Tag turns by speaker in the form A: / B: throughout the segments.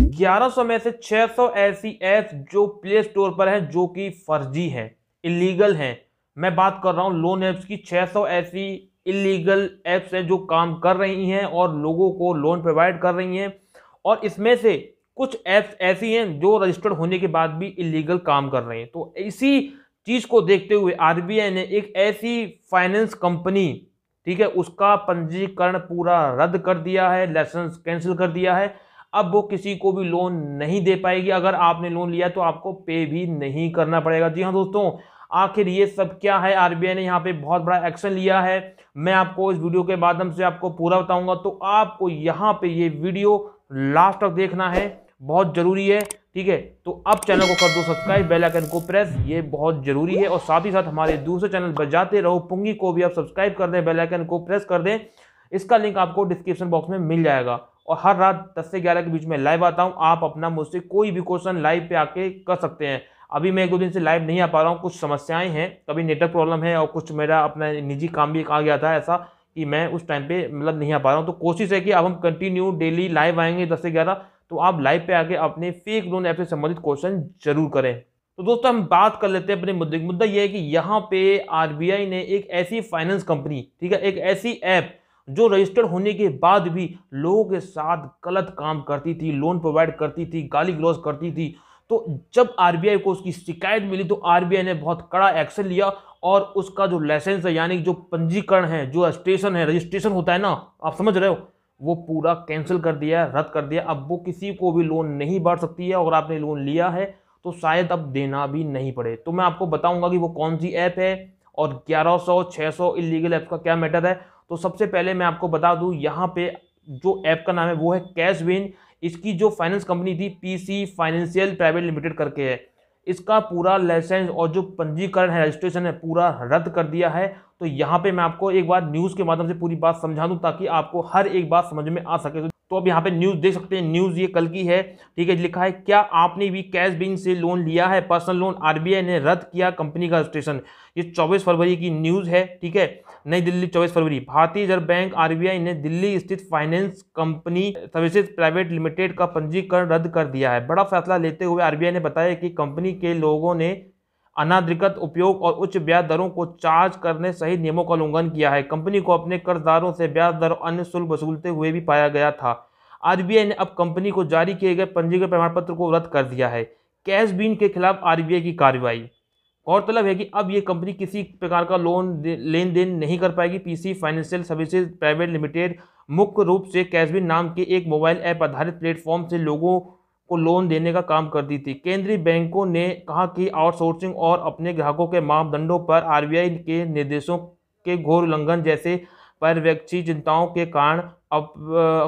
A: 1100 में से 600 ऐसी ऐप्स जो प्ले स्टोर पर हैं जो कि फर्जी हैं इलीगल हैं मैं बात कर रहा हूं लोन ऐप्स की 600 ऐसी इलीगल ऐप्स हैं जो काम कर रही हैं और लोगों को लोन प्रोवाइड कर रही हैं और इसमें से कुछ ऐप्स ऐसी हैं जो रजिस्टर्ड होने के बाद भी इलीगल काम कर रहे हैं तो इसी चीज़ को देखते हुए आर ने एक ऐसी फाइनेंस कंपनी ठीक है उसका पंजीकरण पूरा रद्द कर दिया है लाइसेंस कैंसिल कर दिया है अब वो किसी को भी लोन नहीं दे पाएगी अगर आपने लोन लिया तो आपको पे भी नहीं करना पड़ेगा जी हाँ दोस्तों आखिर ये सब क्या है आरबीआई ने यहाँ पे बहुत बड़ा एक्शन लिया है मैं आपको इस वीडियो के माध्यम से आपको पूरा बताऊंगा तो आपको यहाँ पे ये वीडियो लास्ट तक देखना है बहुत ज़रूरी है ठीक है तो अब चैनल को कर दो सब्सक्राइब बेल आइकन को प्रेस ये बहुत ज़रूरी है और साथ ही साथ हमारे दूसरे चैनल बजाते रहो पुंगी को भी आप सब्सक्राइब कर दें बेलाइकन को प्रेस कर दें इसका लिंक आपको डिस्क्रिप्शन बॉक्स में मिल जाएगा और हर रात दस से ग्यारह के बीच में लाइव आता हूँ आप अपना मुझसे कोई भी क्वेश्चन लाइव पे आके कर सकते हैं अभी मैं एक दो दिन से लाइव नहीं आ पा रहा हूँ कुछ समस्याएं हैं कभी नेटवर्क प्रॉब्लम है और कुछ मेरा अपना निजी काम भी आ गया था ऐसा कि मैं उस टाइम पे मतलब नहीं आ पा रहा हूँ तो कोशिश है कि अब हम कंटिन्यू डेली लाइव आएंगे दस से ग्यारह तो आप लाइव पे आके अपने फेक लोन ऐप से संबंधित क्वेश्चन जरूर करें तो दोस्तों हम बात कर लेते हैं अपने मुद्दे मुद्दा ये है कि यहाँ पे आर ने एक ऐसी फाइनेंस कंपनी ठीक है एक ऐसी ऐप जो रजिस्टर्ड होने के बाद भी लोगों के साथ गलत काम करती थी लोन प्रोवाइड करती थी गाली ग्लोज करती थी तो जब आरबीआई को उसकी शिकायत मिली तो आरबीआई ने बहुत कड़ा एक्शन लिया और उसका जो लाइसेंस है यानी जो पंजीकरण है जो स्टेशन है रजिस्ट्रेशन होता है ना आप समझ रहे हो वो पूरा कैंसिल कर दिया रद्द कर दिया अब वो किसी को भी लोन नहीं बांट सकती है और आपने लोन लिया है तो शायद अब देना भी नहीं पड़े तो मैं आपको बताऊंगा कि वो कौन सी ऐप है और ग्यारह सौ सौ इलीगल ऐप का क्या मैटर है तो सबसे पहले मैं आपको बता दूं यहाँ पे जो ऐप का नाम है वो है कैश विन इसकी जो फाइनेंस कंपनी थी पीसी फाइनेंशियल प्राइवेट लिमिटेड करके है इसका पूरा लाइसेंस और जो पंजीकरण है रजिस्ट्रेशन है पूरा रद्द कर दिया है तो यहाँ पे मैं आपको एक बार न्यूज़ के माध्यम से पूरी बात समझा दूँ ताकि आपको हर एक बात समझ में आ सके तो अब यहाँ पे न्यूज़ देख सकते हैं न्यूज़ ये कल की है ठीक है लिखा है क्या आपने भी कैश बिन से लोन लिया है पर्सनल लोन आरबीआई ने रद्द किया कंपनी का रजिस्ट्रेशन ये 24 फरवरी की न्यूज़ है ठीक है नई दिल्ली 24 फरवरी भारतीय रिजर्व बैंक आरबीआई ने दिल्ली स्थित finance company services private limited का पंजीकरण रद्द कर दिया है बड़ा फैसला लेते हुए आरबीआई ने बताया कि कंपनी के लोगों ने अनाधिकृत उपयोग और उच्च ब्याज दरों को चार्ज करने सहित नियमों का उल्लंघन किया है कंपनी को अपने कर्जदारों से ब्याज दर और अन्य शुल्क वसूलते हुए भी पाया गया था आर ने अब कंपनी को जारी किए गए पंजीकृत प्रमाण पत्र को रद्द कर दिया है कैश बीन के खिलाफ आर की कार्रवाई गौरतलब है कि अब ये कंपनी किसी प्रकार का लोन लेन देन नहीं कर पाएगी PC financial services private limited मुख्य रूप से कैशबिन नाम के एक मोबाइल ऐप आधारित प्लेटफॉर्म से लोगों को लोन देने का काम कर दी थी केंद्रीय बैंकों ने कहा कि आउटसोर्सिंग और अपने ग्राहकों के मापदंडों पर आरबीआई के निर्देशों के घोर उल्लंघन जैसे पर्यवेक्षी चिंताओं के कारण अब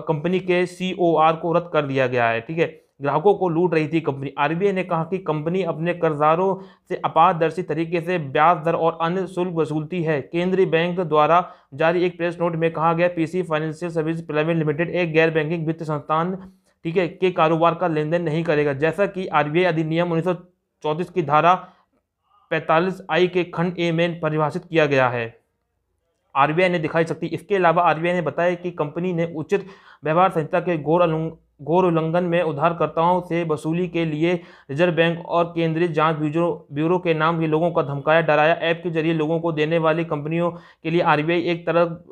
A: कंपनी के सी को रद्द कर दिया गया है ठीक है ग्राहकों को लूट रही थी कंपनी आर ने कहा कि कंपनी अपने कर्जदारों से अपारदर्शी तरीके से ब्याज दर और अन्य शुल्क वसूलती है केंद्रीय बैंक द्वारा जारी एक प्रेस नोट में कहा गया PC financial service private limited एक गैर बैंकिंग वित्त संस्थान ठीक है के कारोबार का लेन देन नहीं करेगा जैसा कि आरबीआई अधिनियम 1934 की धारा 45 आई के खंड ए में परिभाषित किया गया है आरबीआई ने दिखाई सकती इसके अलावा आरबीआई ने बताया कि कंपनी ने उचित व्यवहार संहिता के गौर घोर उल्लंघन में उधारकर्ताओं से वसूली के लिए रिजर्व बैंक और केंद्रीय जांच ब्यूरो ब्यूरो के नाम के लोगों का धमकाया डराया ऐप के जरिए लोगों को देने वाली कंपनियों के लिए आरबीआई एक तरफ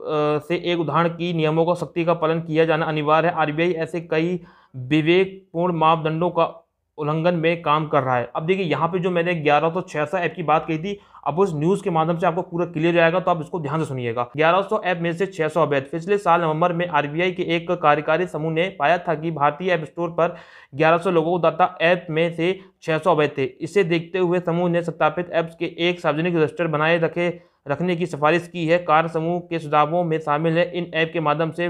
A: से एक उदाहरण की नियमों का सख्ती का पालन किया जाना अनिवार्य है आरबीआई ऐसे कई विवेकपूर्ण मापदंडों का उल्लंघन में काम कर रहा है अब देखिए यहाँ पे जो मैंने ग्यारह सौ छह सौ ऐप की बात कही थी अब उस न्यूज़ के माध्यम से आपको पूरा क्लियर जाएगा तो आप इसको ध्यान से सुनिएगा ग्यारह सौ ऐप में से छह सौ अवैध पिछले साल नवंबर में आरबीआई के एक कार्यकारी समूह ने पाया था कि भारतीय ऐप स्टोर पर ग्यारह सौ लोगों दाता ऐप में से छह सौ अवैध थे इसे देखते हुए समूह ने सत्यापित ऐप्स के एक सार्वजनिक रजिस्टर बनाए रखे रखने की सिफारिश की है कार्य समूह के सुझावों में शामिल है इन ऐप के माध्यम से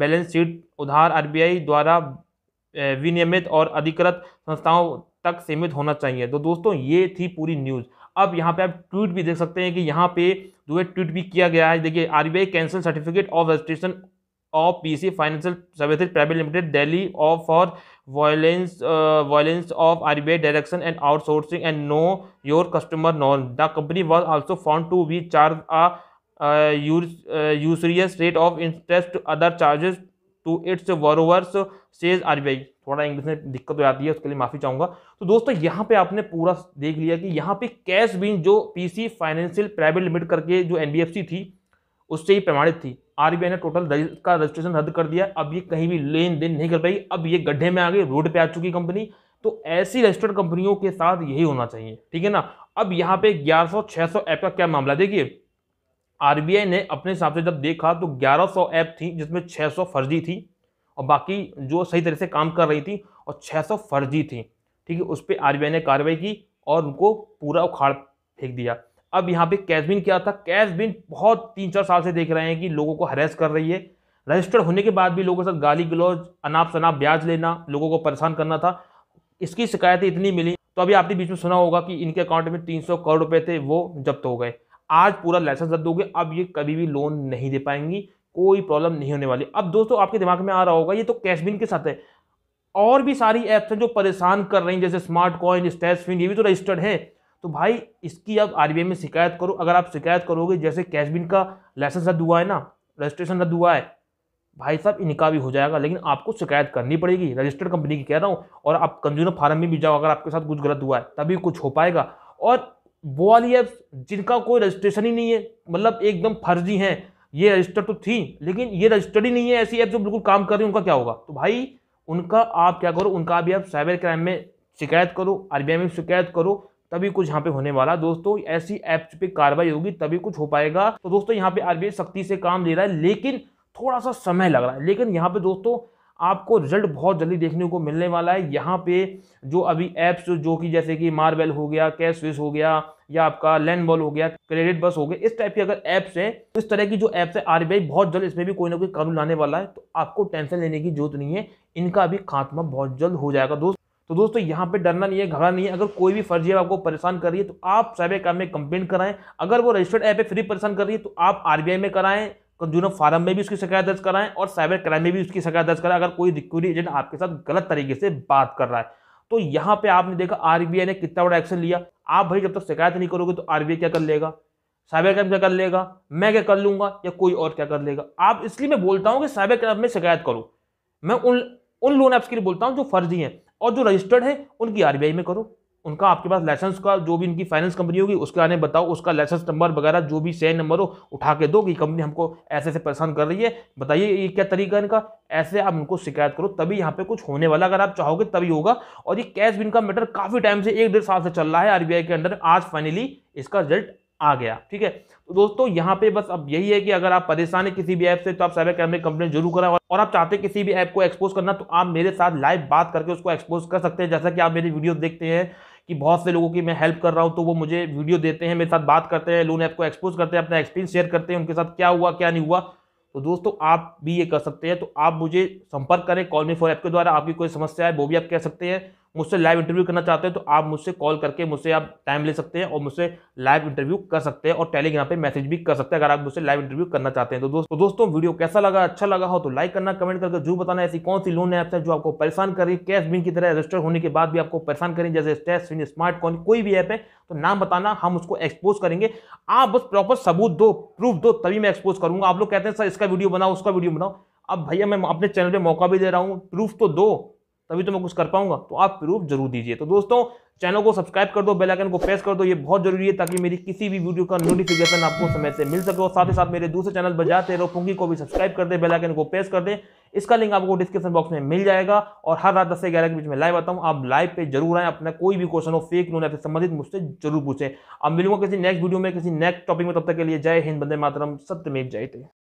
A: बैलेंस शीट उधार आरबीआई द्वारा विनियमित और अधिकृत संस्थाओं तक सीमित होना चाहिए तो दोस्तों ये थी पूरी न्यूज़ अब यहाँ पे आप ट्वीट भी देख सकते हैं कि यहाँ पे जो है ट्वीट भी किया गया है देखिए RBI cancel certificate of registration of P C financial services private limited Delhi of for violence violence of RBI direction and outsourcing and know your customer नॉन the company was also found to be charge a usurious rate of interest other charges to its borrowers says आई थोड़ा English में दिक्कत हो जाती है उसके लिए माफी चाहूंगा तो दोस्तों यहाँ पे आपने पूरा देख लिया कि यहाँ पे कैश बिन जो पीसी फाइनेंशियल प्राइवेट लिमिट करके जो एनबीएफसी थी उससे ही प्रमाणित थी आरबीआई ने टोटल का रजिस्ट्रेशन रद्द कर दिया अब ये कहीं भी लेन देन नहीं कर पाई अब ये गड्ढे में आ गई रोड पे आ चुकी कंपनी तो ऐसी रजिस्टर्ड कंपनियों के साथ यही होना चाहिए ठीक है ना अब यहाँ पे ग्यारह सौ छह सौ ऐप का क्या मामला देखिए आरबीआई ने अपने हिसाब से जब देखा तो 1100 ऐप थी जिसमें 600 फर्जी थी और बाकी जो सही तरह से काम कर रही थी और 600 फर्जी थी ठीक है उस पर आर ने कार्रवाई की और उनको पूरा उखाड़ फेंक दिया अब यहाँ पे कैशबिन क्या था कैशबिन बहुत तीन चार साल से देख रहे हैं कि लोगों को हरेस कर रही है रजिस्टर्ड होने के बाद भी लोगों के साथ गाली गलौज अनाप शनाप ब्याज लेना लोगों को परेशान करना था इसकी शिकायतें इतनी मिली तो अभी आपने बीच में सुना होगा कि इनके अकाउंट में 300 करोड़ रुपए थे वो जब्त हो गए आज पूरा लाइसेंस रद्द हो गया अब ये कभी भी लोन नहीं दे पाएंगी कोई प्रॉब्लम नहीं होने वाली अब दोस्तों आपके दिमाग में आ रहा होगा ये तो कैशबिन के साथ है और भी सारी ऐप्स हैं जो परेशान कर रही हैं जैसे स्मार्ट कॉइन स्टैसफिन ये भी तो रजिस्टर्ड है तो भाई इसकी अब आर में शिकायत करो अगर आप शिकायत करोगे जैसे कैशबिन का लाइसेंस रद्द हुआ है ना रजिस्ट्रेशन रद्द हुआ है भाई साहब इनका भी हो जाएगा लेकिन आपको शिकायत करनी पड़ेगी रजिस्टर्ड कंपनी की कह रहा हूँ और आप कंज्यूमर फार्म में भी जाओ अगर आपके साथ कुछ गलत हुआ है तभी कुछ हो पाएगा और वो वाली ऐप्स जिनका कोई रजिस्ट्रेशन ही नहीं है मतलब एकदम फर्जी हैं ये रजिस्टर तो थी लेकिन ये रजिस्टर्ड ही नहीं है ऐसी ऐप जो बिल्कुल काम कर रही है उनका क्या होगा तो भाई उनका आप क्या करो उनका भी आप साइबर क्राइम में शिकायत करो आर में शिकायत करो तभी कुछ यहाँ पे होने वाला दोस्तों ऐसी ऐप्स पे कार्रवाई होगी तभी कुछ हो पाएगा तो दोस्तों यहाँ पे आई सख्ती से काम ले रहा है लेकिन थोड़ा सा समय लग रहा है लेकिन यहाँ पे दोस्तों आपको रिजल्ट बहुत जल्दी देखने को मिलने वाला है यहाँ पे जो अभी ऐप्स जो कि जैसे कि मारवेल हो गया कैश स्विस हो गया या आपका लैंड बॉल हो गया क्रेडिट बस हो गया इस टाइप की अगर ऐप्स है तो इस तरह की जो ऐप्स है आरबीआई बहुत जल्द इसमें भी कोई ना कोई कानून लाने वाला है तो आपको टेंशन लेने की जरूरत नहीं है इनका भी खात्मा बहुत जल्द हो जाएगा दोस्त तो दोस्तों यहाँ पे डरना नहीं है घबरा नहीं है अगर कोई भी फर्जी है आपको परेशान कर रही है तो आप साइबर क्राइम में कंप्लेंट कराएं अगर वो रजिस्टर्ड ऐप है फ्री परेशान कर रही है तो आप आरबीआई में कराएं कंज्यूमर फार्म में भी उसकी शिकायत दर्ज कराएं और साइबर क्राइम में भी उसकी शिकायत दर्ज कराएं अगर कोई रिक्यूरी एजेंट आपके साथ गलत तरीके से बात कर रहा है तो यहाँ पे आपने देखा आरबीआई ने कितना बड़ा एक्शन लिया आप भाई जब तक तो शिकायत नहीं करोगे तो आरबीआई क्या कर लेगा साइबर क्राइम क्या कर लेगा मैं क्या कर लूंगा या कोई और क्या कर लेगा आप इसलिए मैं बोलता हूँ कि साइबर क्राइम में शिकायत करो मैं उन उन लोन ऐप्स के लिए बोलता हूँ जो फर्जी हैं और जो रजिस्टर्ड है उनकी आरबीआई में करो उनका आपके पास लाइसेंस का जो भी इनकी फाइनेंस कंपनी होगी उसके आने बताओ उसका लाइसेंस नंबर वगैरह जो भी सही नंबर हो उठा के दो कि कंपनी हमको ऐसे ऐसे परेशान कर रही है बताइए ये क्या तरीका इनका ऐसे आप उनको शिकायत करो तभी यहाँ पे कुछ होने वाला अगर आप चाहोगे तभी होगा और ये कैश बिन का मैटर काफ़ी टाइम से एक डेढ़ साल से चल रहा है आरबीआई के अंडर आज फाइनली इसका रिजल्ट आ गया ठीक है तो दोस्तों यहाँ पे बस अब यही है कि अगर आप परेशान है किसी भी ऐप से तो आप साइबर क्राइम में कंप्लेन जरूर करा और आप चाहते हैं किसी भी ऐप को एक्सपोज करना तो आप मेरे साथ लाइव बात करके उसको एक्सपोज कर सकते हैं जैसा कि आप मेरी वीडियो देखते हैं कि बहुत से लोगों की मैं हेल्प कर रहा हूँ तो वो मुझे वीडियो देते हैं मेरे साथ बात करते हैं लोन ऐप को एक्सपोज करते हैं अपना एक्सपीरियंस शेयर करते हैं उनके साथ क्या हुआ क्या नहीं हुआ तो दोस्तों आप भी ये कर सकते हैं तो आप मुझे संपर्क करें कॉल मी फॉर ऐप के द्वारा आपकी कोई समस्या है वो भी आप कह सकते हैं मुझसे लाइव इंटरव्यू करना चाहते हैं तो आप मुझसे कॉल करके मुझसे आप टाइम ले सकते हैं और मुझसे लाइव इंटरव्यू कर सकते हैं और टेलीग्राम पे मैसेज भी कर सकते हैं अगर आप मुझसे लाइव इंटरव्यू करना चाहते हैं तो, तो दोस्तों दोस्तों वीडियो कैसा लगा अच्छा लगा हो तो लाइक करना कमेंट करके जरूर बताना ऐसी कौन सी लोन ऐप्स है जो आपको परेशान कर रही कैश बिन की तरह रजिस्टर होने के बाद भी आपको परेशान करें जैसे स्टेस स्मार्ट कॉन कोई भी ऐप है तो नाम बताना हम उसको एक्सपोज करेंगे आप बस प्रॉपर सबूत दो प्रूफ दो तभी मैं एक्सपोज करूंगा आप लोग कहते हैं सर इसका वीडियो बनाओ उसका वीडियो बनाओ अब भैया मैं अपने चैनल पे मौका भी दे रहा हूँ प्रूफ तो दो तभी तो मैं कुछ कर पाऊंगा तो आप प्रूफ जरूर दीजिए तो दोस्तों चैनल को सब्सक्राइब कर दो बेल आइकन को प्रेस कर दो ये बहुत जरूरी है ताकि मेरी किसी भी वीडियो का नोटिफिकेशन आपको समय से मिल सके और साथ ही साथ मेरे दूसरे चैनल बजाते रहो पुंगी को भी सब्सक्राइब कर दे बेल आइकन को प्रेस कर दे इसका लिंक आपको डिस्क्रिप्शन बॉक्स में मिल जाएगा और हर रात दस से ग्यारह के बीच में लाइव आता हूँ आप लाइव पे जरूर आए अपना कोई भी क्वेश्चन हो फेक नोन से संबंधित मुझसे जरूर पूछें अब मिलूंगा किसी नेक्स्ट वीडियो में किसी नेक्स्ट टॉपिक में तब तक के लिए जय हिंद बंदे मातरम सत्यमेव थे